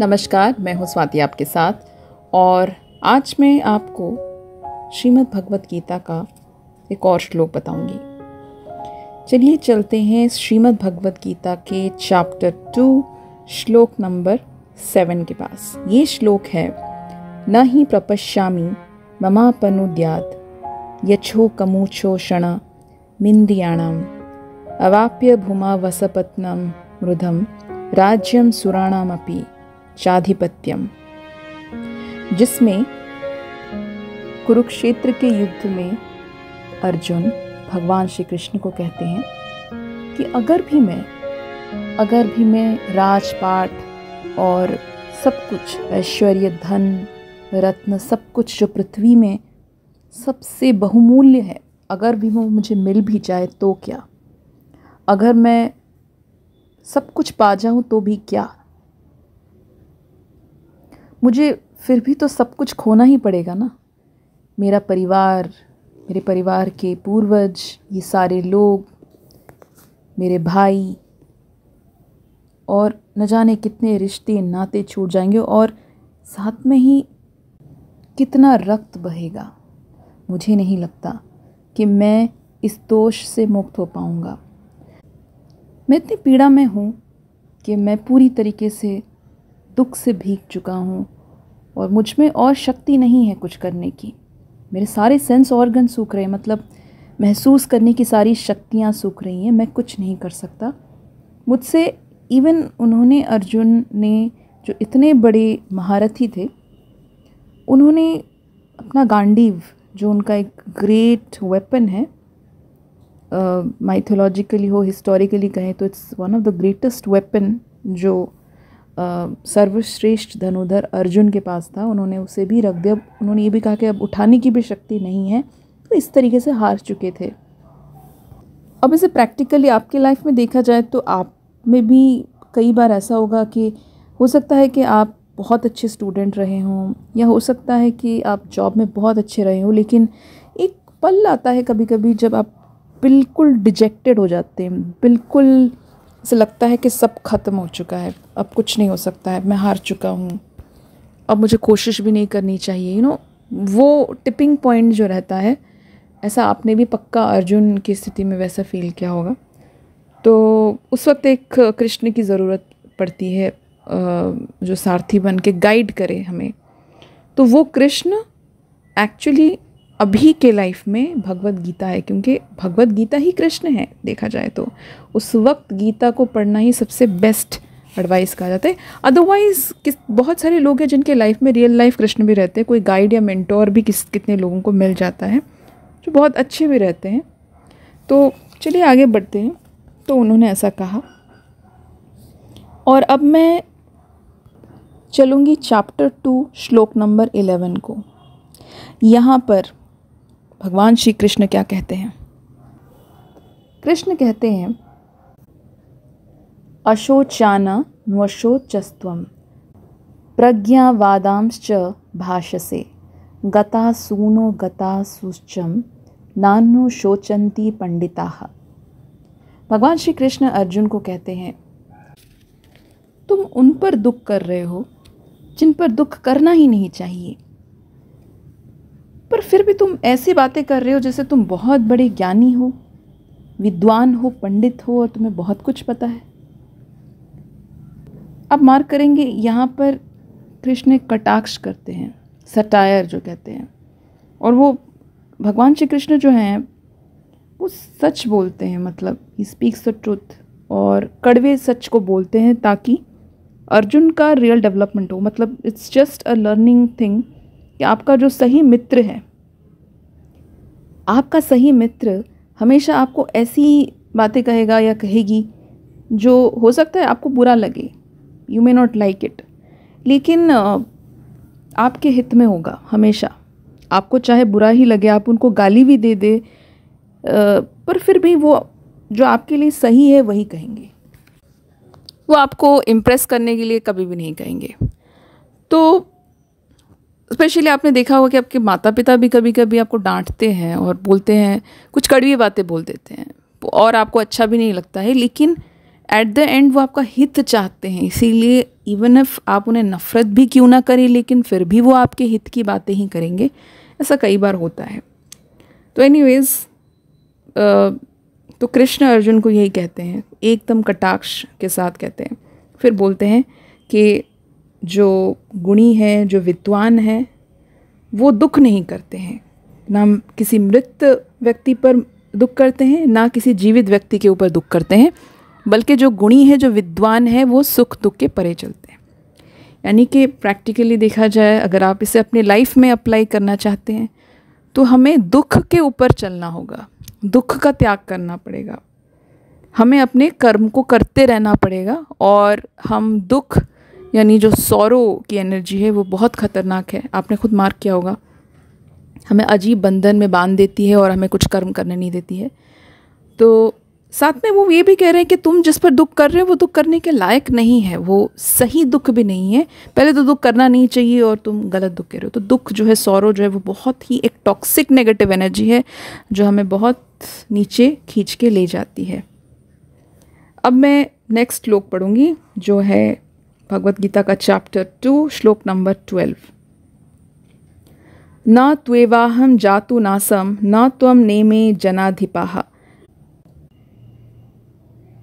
नमस्कार मैं हूँ स्वाति आपके साथ और आज मैं आपको श्रीमद् भगवत गीता का एक और श्लोक बताऊंगी चलिए चलते हैं श्रीमद् भगवत गीता के चैप्टर टू श्लोक नंबर सेवन के पास ये श्लोक है न ही प्रपश्यामी ममापनुद्यात यछो कमूछो क्षण मिंदियाणम अवाप्य भूमा वसपत्नम मृधम राज्यम सुराणामपि चाधिपत्यम जिसमें कुरुक्षेत्र के युद्ध में अर्जुन भगवान श्री कृष्ण को कहते हैं कि अगर भी मैं अगर भी मैं राजपाट और सब कुछ ऐश्वर्य धन रत्न सब कुछ जो पृथ्वी में सबसे बहुमूल्य है अगर भी वो मुझे मिल भी जाए तो क्या अगर मैं सब कुछ पा जाऊँ तो भी क्या मुझे फिर भी तो सब कुछ खोना ही पड़ेगा ना मेरा परिवार मेरे परिवार के पूर्वज ये सारे लोग मेरे भाई और न जाने कितने रिश्ते नाते छूट जाएंगे और साथ में ही कितना रक्त बहेगा मुझे नहीं लगता कि मैं इस दोष से मुक्त हो पाऊँगा मैं इतनी पीड़ा में हूँ कि मैं पूरी तरीके से दुख से भीग चुका हूँ और मुझ में और शक्ति नहीं है कुछ करने की मेरे सारे सेंस ऑर्गन सूख रहे हैं मतलब महसूस करने की सारी शक्तियाँ सूख रही हैं मैं कुछ नहीं कर सकता मुझसे इवन उन्होंने अर्जुन ने जो इतने बड़े महारथी थे उन्होंने अपना गांडीव जो उनका एक ग्रेट वेपन है माइथोलॉजिकली uh, हो हिस्टोरिकली कहें तो it's one of the greatest weapon जो सर्वश्रेष्ठ धनुधर अर्जुन के पास था उन्होंने उसे भी रख दिया उन्होंने ये भी कहा कि अब उठाने की भी शक्ति नहीं है तो इस तरीके से हार चुके थे अब इसे प्रैक्टिकली आपकी लाइफ में देखा जाए तो आप में भी कई बार ऐसा होगा कि हो सकता है कि आप बहुत अच्छे स्टूडेंट रहे हों या हो सकता है कि आप जॉब में बहुत अच्छे रहे हों लेकिन एक पल आता है कभी कभी जब आप बिल्कुल डिजेक्टेड हो जाते हैं बिल्कुल ऐसे लगता है कि सब खत्म हो चुका है अब कुछ नहीं हो सकता है मैं हार चुका हूँ अब मुझे कोशिश भी नहीं करनी चाहिए यू नो वो टिपिंग पॉइंट जो रहता है ऐसा आपने भी पक्का अर्जुन की स्थिति में वैसा फील किया होगा तो उस वक्त एक कृष्ण की ज़रूरत पड़ती है जो सारथी बन के गाइड करे हमें तो वो कृष्ण एक्चुअली अभी के लाइफ में भगवत गीता है क्योंकि भगवत गीता ही कृष्ण है देखा जाए तो उस वक्त गीता को पढ़ना ही सबसे बेस्ट एडवाइस कहा जाता है अदरवाइज़ किस बहुत सारे लोग हैं जिनके लाइफ में रियल लाइफ कृष्ण भी रहते हैं कोई गाइड या मेंटोर भी किस कितने लोगों को मिल जाता है जो बहुत अच्छे भी रहते हैं तो चलिए आगे बढ़ते हैं तो उन्होंने ऐसा कहा और अब मैं चलूँगी चैप्टर टू श्लोक नंबर एलेवन को यहाँ पर भगवान श्री कृष्ण क्या कहते हैं कृष्ण कहते हैं अशोचाना न्वशोचस्व प्रज्ञावादांश्च भाषसे गता सूनो गता सुचम नानो शोचंती पंडिता भगवान श्री कृष्ण अर्जुन को कहते हैं तुम उन पर दुख कर रहे हो जिन पर दुख करना ही नहीं चाहिए पर फिर भी तुम ऐसी बातें कर रहे हो जैसे तुम बहुत बड़े ज्ञानी हो विद्वान हो पंडित हो और तुम्हें बहुत कुछ पता है अब मार्क करेंगे यहाँ पर कृष्ण कटाक्ष करते हैं सटायर जो कहते हैं और वो भगवान श्री कृष्ण जो हैं वो सच बोलते हैं मतलब ही स्पीक्स द ट्रूथ और कड़वे सच को बोलते हैं ताकि अर्जुन का रियल डेवलपमेंट हो मतलब it's just a learning thing आपका जो सही मित्र है आपका सही मित्र हमेशा आपको ऐसी बातें कहेगा या कहेगी जो हो सकता है आपको बुरा लगे you may not like it लेकिन आपके हित में होगा हमेशा आपको चाहे बुरा ही लगे आप उनको गाली भी दे दे पर फिर भी वो जो आपके लिए सही है वही कहेंगे वो आपको इम्प्रेस करने के लिए कभी भी नहीं कहेंगे तो स्पेशली आपने देखा होगा कि आपके माता पिता भी कभी कभी आपको डांटते हैं और बोलते हैं कुछ कड़वी बातें बोल देते हैं और आपको अच्छा भी नहीं लगता है लेकिन एट द एंड वो आपका हित चाहते हैं इसीलिए इवन इफ आप उन्हें नफ़रत भी क्यों ना करें लेकिन फिर भी वो आपके हित की बातें ही करेंगे ऐसा कई बार होता है तो वेज तो कृष्ण अर्जुन को यही कहते हैं एकदम कटाक्ष के साथ कहते हैं फिर बोलते हैं कि जो गुणी हैं जो विद्वान हैं वो दुख नहीं करते हैं ना किसी मृत व्यक्ति पर दुख करते हैं ना किसी जीवित व्यक्ति के ऊपर दुख करते हैं बल्कि जो गुणी है जो विद्वान है वो सुख दुख के परे चलते हैं यानी कि प्रैक्टिकली देखा जाए अगर आप इसे अपने लाइफ में अप्लाई करना चाहते हैं तो हमें दुख के ऊपर चलना होगा दुख का त्याग करना पड़ेगा हमें अपने कर्म को करते रहना पड़ेगा और हम दुख यानी जो सौरों की एनर्जी है वो बहुत ख़तरनाक है आपने खुद मार्क किया होगा हमें अजीब बंधन में बांध देती है और हमें कुछ कर्म करने नहीं देती है तो साथ में वो ये भी कह रहे हैं कि तुम जिस पर दुख कर रहे हो वो दुख करने के लायक नहीं है वो सही दुख भी नहीं है पहले तो दुख करना नहीं चाहिए और तुम गलत दुख कर रहे हो तो दुख जो है सौरव जो है वो बहुत ही एक टॉक्सिक नेगेटिव एनर्जी है जो हमें बहुत नीचे खींच के ले जाती है अब मैं नेक्स्ट श्लोक पढ़ूंगी जो है भगवत गीता का चैप्टर टू श्लोक नंबर ट्वेल्व न त्वेवाहम जातु नासम न त्वम नेमे जनाधिपा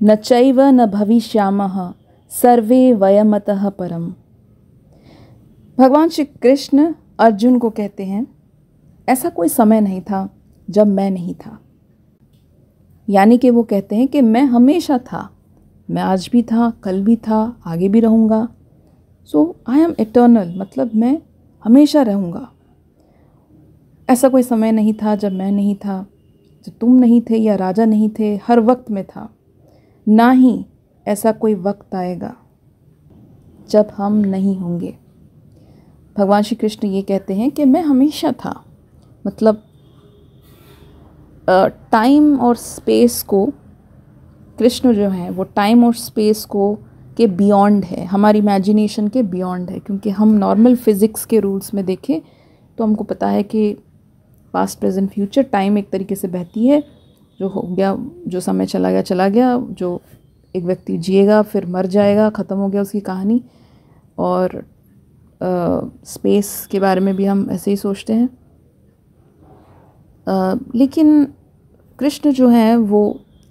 न चैव न भविष्याम सर्वे वयमत परम भगवान श्री कृष्ण अर्जुन को कहते हैं ऐसा कोई समय नहीं था जब मैं नहीं था यानी कि वो कहते हैं कि मैं हमेशा था मैं आज भी था कल भी था आगे भी रहूँगा सो आई एम इटर्नल मतलब मैं हमेशा रहूँगा ऐसा कोई समय नहीं था जब मैं नहीं था जब तुम नहीं थे या राजा नहीं थे हर वक्त में था ना ही ऐसा कोई वक्त आएगा जब हम नहीं होंगे भगवान श्री कृष्ण ये कहते हैं कि मैं हमेशा था मतलब टाइम और स्पेस को कृष्ण जो हैं वो टाइम और स्पेस को के बियॉन्ड है हमारी इमेजिनेशन के बियॉन्ड है क्योंकि हम नॉर्मल फिज़िक्स के रूल्स में देखें तो हमको पता है कि पास्ट प्रेजेंट फ्यूचर टाइम एक तरीके से बहती है जो हो गया जो समय चला गया चला गया जो एक व्यक्ति जिएगा फिर मर जाएगा ख़त्म हो गया उसकी कहानी और स्पेस के बारे में भी हम ऐसे ही सोचते हैं आ, लेकिन कृष्ण जो हैं वो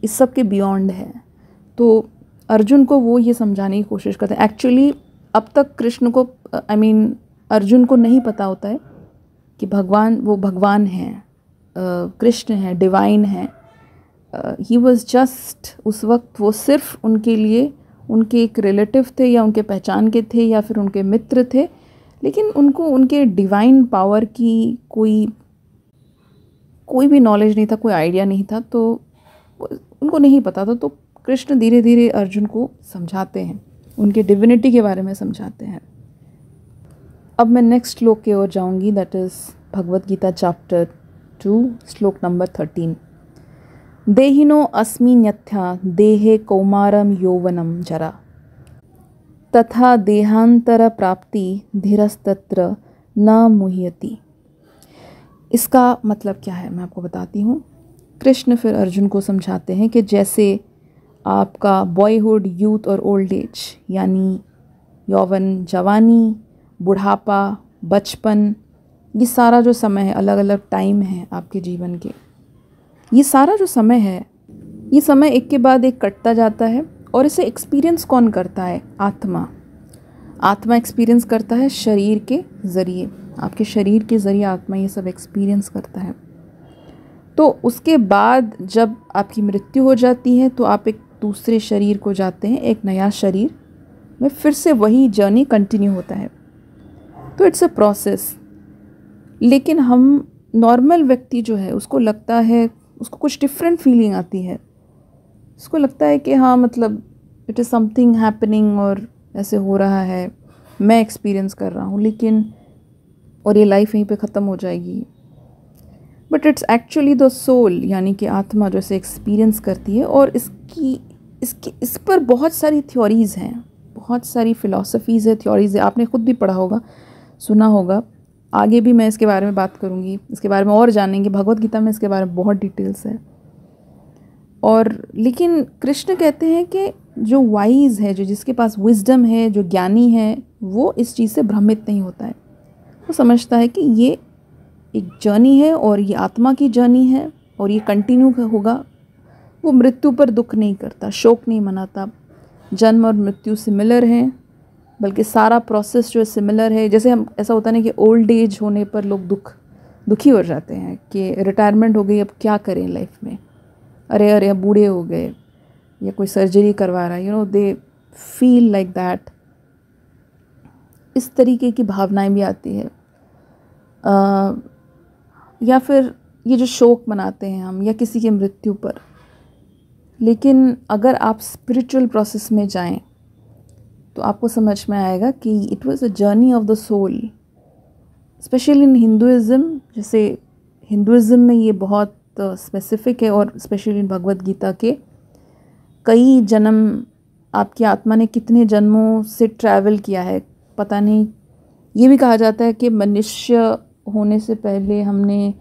इस सब के बियॉन्ड है तो अर्जुन को वो ये समझाने की कोशिश करते हैं एक्चुअली अब तक कृष्ण को I I mean mean, Arjun को नहीं पता होता है कि भगवान वो भगवान हैं कृष्ण हैं डिवाइन हैं ही वॉज जस्ट उस वक्त वो सिर्फ उनके लिए उनके एक रिलेटिव थे या उनके पहचान के थे या फिर उनके मित्र थे लेकिन उनको उनके डिवाइन पावर की कोई कोई भी नॉलेज नहीं था कोई आइडिया नहीं था तो उनको नहीं पता था तो कृष्ण धीरे धीरे अर्जुन को समझाते हैं उनके डिविनिटी के बारे में समझाते हैं अब मैं नेक्स्ट श्लोक की ओर जाऊंगी that is Bhagavad Gita chapter two श्लोक नंबर थर्टीन देहिनो न्यथ्या देहे कौमारम यौवनम जरा तथा देहांतर प्राप्ति धीरस्तत्र न मुह्यति इसका मतलब क्या है मैं आपको बताती हूँ कृष्ण फिर अर्जुन को समझाते हैं कि जैसे आपका बॉयहुड यूथ और ओल्ड एज यानी यौवन जवानी बुढ़ापा बचपन ये सारा जो समय है अलग अलग टाइम है आपके जीवन के ये सारा जो समय है ये समय एक के बाद एक कटता जाता है और इसे एक्सपीरियंस कौन करता है आत्मा आत्मा एक्सपीरियंस करता है शरीर के ज़रिए आपके शरीर के ज़रिए आत्मा ये सब एक्सपीरियंस करता है तो उसके बाद जब आपकी मृत्यु हो जाती है तो आप एक दूसरे शरीर को जाते हैं एक नया शरीर में फिर से वही जर्नी कंटिन्यू होता है तो इट्स अ प्रोसेस लेकिन हम नॉर्मल व्यक्ति जो है उसको लगता है उसको कुछ डिफरेंट फीलिंग आती है उसको लगता है कि हाँ मतलब इट इज़ समथिंग हैपनिंग और ऐसे हो रहा है मैं एक्सपीरियंस कर रहा हूँ लेकिन और ये लाइफ यहीं पे ख़त्म हो जाएगी but it's actually the soul यानी कि आत्मा जो इसे एक्सपीरियंस करती है और इसकी इसकी इस पर बहुत सारी थ्योरीज़ हैं बहुत सारी फ़िलासफ़ीज़ है थ्योरीज़ है आपने ख़ुद भी पढ़ा होगा सुना होगा आगे भी मैं इसके बारे में बात करूँगी इसके बारे में और जानेंगे भगवत गीता में इसके बारे में बहुत डिटेल्स है और लेकिन कृष्ण कहते हैं कि जो वाइज है जो जिसके पास विजडम है जो ज्ञानी है वो इस चीज़ से भ्रमित नहीं होता है वो समझता है कि ये एक जर्नी है और ये आत्मा की जर्नी है और ये कंटिन्यू होगा वो मृत्यु पर दुख नहीं करता शोक नहीं मनाता जन्म और मृत्यु सिमिलर हैं बल्कि सारा प्रोसेस जो है सिमिलर है जैसे हम ऐसा होता ना कि ओल्ड एज होने पर लोग दुख दुखी हो जाते हैं कि रिटायरमेंट हो गई अब क्या करें लाइफ में अरे अरे अब बूढ़े हो गए या कोई सर्जरी करवा रहा है you know they feel like that इस तरीके की भावनाएं भी आती है uh, या फिर ये जो शोक मनाते हैं हम या किसी की मृत्यु पर लेकिन अगर आप स्पिरिचुअल प्रोसेस में जाएं तो आपको समझ में आएगा कि it was a journey of the soul specially in Hinduism जैसे हिंदुज़म में ये बहुत स्पेसिफिक uh, है और स्पेशली इन गीता के कई जन्म आपकी आत्मा ने कितने जन्मों से ट्रैवल किया है पता नहीं ये भी कहा जाता है कि मनुष्य होने से पहले हमने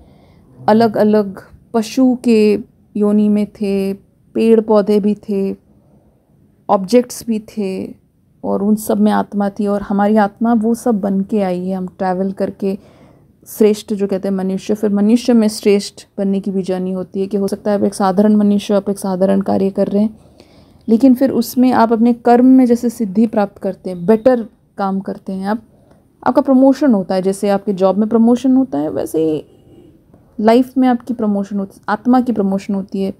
अलग अलग पशु के योनि में थे पेड़ पौधे भी थे ऑब्जेक्ट्स भी थे और उन सब में आत्मा थी और हमारी आत्मा वो सब बन के आई है हम ट्रैवल करके श्रेष्ठ जो कहते हैं मनुष्य फिर मनुष्य में श्रेष्ठ बनने की भी जर्नी होती है कि हो सकता है आप एक साधारण मनुष्य आप एक साधारण कार्य कर रहे हैं लेकिन फिर उसमें आप अपने कर्म में जैसे सिद्धि प्राप्त करते हैं बेटर काम करते हैं आप आपका प्रमोशन होता है जैसे आपके जॉब में प्रमोशन होता है वैसे ही लाइफ में आपकी प्रमोशन होती आत्मा की प्रमोशन होती है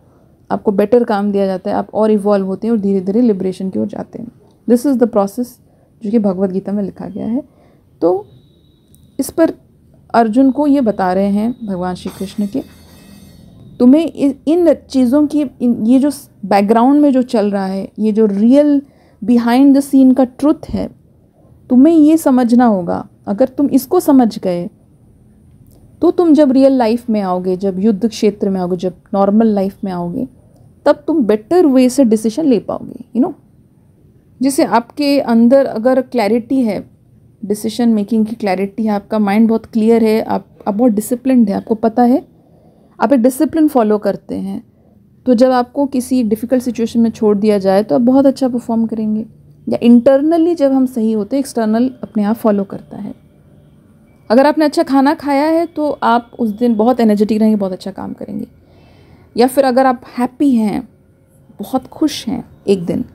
आपको बेटर काम दिया जाता है आप और इवॉल्व होते हैं और धीरे धीरे लिब्रेशन की ओर जाते हैं दिस इज़ द प्रोसेस जो कि भगवद गीता में लिखा गया है तो इस पर अर्जुन को ये बता रहे हैं भगवान श्री कृष्ण के तुम्हें इन चीज़ों की इन ये जो बैकग्राउंड में जो चल रहा है ये जो रियल बिहाइंड द सीन का ट्रुथ है तुम्हें ये समझना होगा अगर तुम इसको समझ गए तो तुम जब रियल लाइफ में आओगे जब युद्ध क्षेत्र में आओगे जब नॉर्मल लाइफ में आओगे तब तुम बेटर वे से डिसीजन ले पाओगे यू नो जिसे आपके अंदर अगर क्लैरिटी है डिसीशन मेकिंग की क्लैरिटी है आपका माइंड बहुत क्लियर है आप आप बहुत डिसिप्लिन है आपको पता है आप एक डिसिप्लिन फॉलो करते हैं तो जब आपको किसी डिफ़िकल्ट सिचुएशन में छोड़ दिया जाए तो आप बहुत अच्छा परफॉर्म करेंगे या इंटरनली जब हम सही होते एक्सटर्नल अपने आप फॉलो करता है अगर आपने अच्छा खाना खाया है तो आप उस दिन बहुत एनर्जेटिक रहेंगे बहुत अच्छा काम करेंगे या फिर अगर आप हैप्पी हैं बहुत खुश हैं एक दिन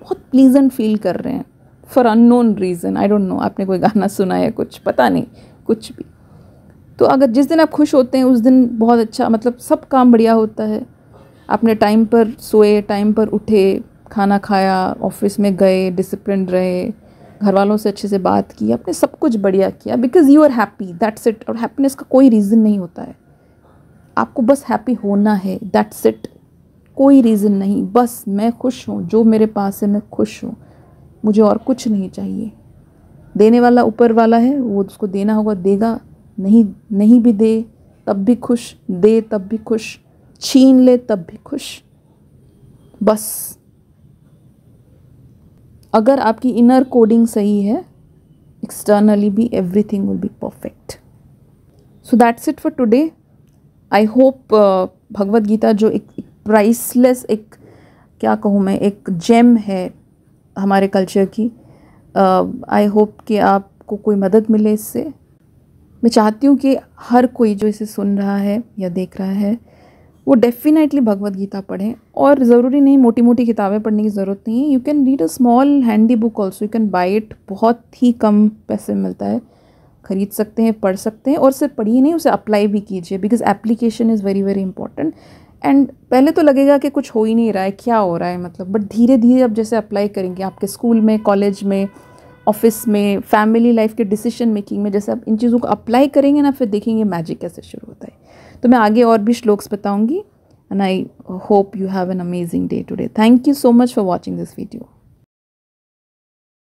बहुत प्लीजेंट फील कर रहे हैं for unknown reason I don't know आपने कोई गाना सुना या कुछ पता नहीं कुछ भी तो अगर जिस दिन आप खुश होते हैं उस दिन बहुत अच्छा मतलब सब काम बढ़िया होता है आपने टाइम पर सोए टाइम पर उठे खाना खाया ऑफिस में गए डिसिप्लिन रहे घर वालों से अच्छे से बात की आपने सब कुछ बढ़िया किया because you are happy that's it और हैप्पीनेस का कोई रीज़न नहीं होता है आपको बस हैप्पी होना है दैट्स इट कोई रीज़न नहीं बस मैं खुश हूँ जो मेरे पास है मैं खुश हूँ मुझे और कुछ नहीं चाहिए देने वाला ऊपर वाला है वो उसको देना होगा देगा नहीं नहीं भी दे तब भी खुश दे तब भी खुश छीन ले तब भी खुश बस अगर आपकी इनर कोडिंग सही है एक्सटर्नली भी एवरी थिंग will perfect perfect so that's it for today I hope Bhagavad Gita जो एक प्राइसलेस एक, एक क्या कहूँ मैं एक जेम है हमारे कल्चर की आई uh, होप कि आपको कोई मदद मिले इससे मैं चाहती हूँ कि हर कोई जो इसे सुन रहा है या देख रहा है वो डेफ़िनेटली भगवत गीता पढ़ें और ज़रूरी नहीं मोटी मोटी किताबें पढ़ने की ज़रूरत नहीं है you can read a small handy book also you can buy it बहुत ही कम पैसे मिलता है खरीद सकते हैं पढ़ सकते हैं और सिर्फ पढ़िए नहीं उसे अप्लाई भी कीजिए because application is very very important and पहले तो लगेगा कि कुछ हो ही नहीं रहा है क्या हो रहा है मतलब बट धीरे धीरे आप जैसे अप्लाई करेंगे आपके स्कूल में कॉलेज में ऑफिस में फैमिली लाइफ के डिसीजन मेकिंग में जैसे आप इन चीज़ों को अप्लाई करेंगे ना फिर देखेंगे मैजिक कैसे शुरू होता है तो मैं आगे और भी श्लोक्स बताऊँगी and I hope you have an amazing day today thank you so much for watching this video